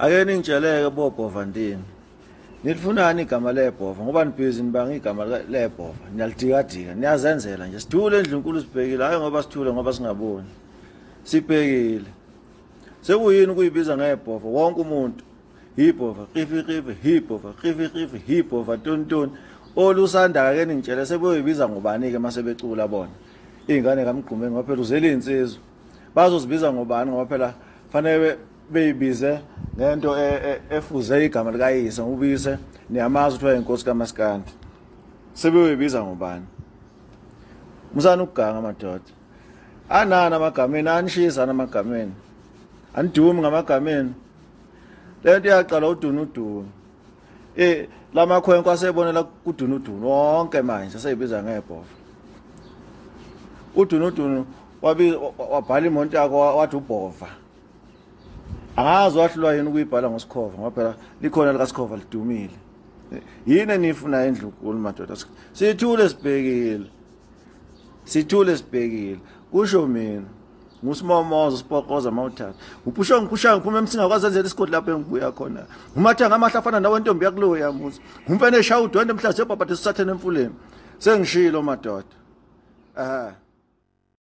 ake ningitsheleke bobhova ndini nilifunani igama lebhova ngoba nibhizi nibanga igama lebhova niyalidikadika niyazenzela nje sithule endlu nkulu sibhekile hhayi ngoba sithule ngoba singaboni sibhekile sekuyini ukuyibiza ngebhova wonke umuntu hibhova qifiqifi hibhova qifiqifi hibhova tontoni olusandaka ke ningitshele sekuyoyibiza ngobani-ke masebecula bona iy'ngane kamgqumeni ngoba phela uzele iy'nsizwa bazozibiza ngobani ngoba phela fanele beyibize lento e, e, efuze igama likayise ngubise niyamazi ukuthi wayinkosi kamasikandi sebeyoyibiza ngubani musani ukuganga amadoda anani amagameni anishiyisani amagameni anidumi ngamagameni le nto iyaqala udunuduni um e, la makhwenkwe aseybonela kudunuduni wonke manje aseyibiza ngebhofa udunuduni wabhala imonto yakho wathi ubhova angazwahlulwa yini ukuyibhala ngosikhova ngoba phela likhona likasikhova lidumile yini eniyifunayo endlunkulu madoda sithule sibhekile sithule sibhekile kusho mina ngusimomoza usipokoza ma uthatha ngupusho ngikhushayo ngiphuma emsinga kwazi enzela isigodi lapho engibuya khona ngumathe ngamahle afana nawe ntombi yakuloo yamuza ngumfene eshaya udwende emhlaziyobhabhathisa usathene emfuleni sengishilo madoda um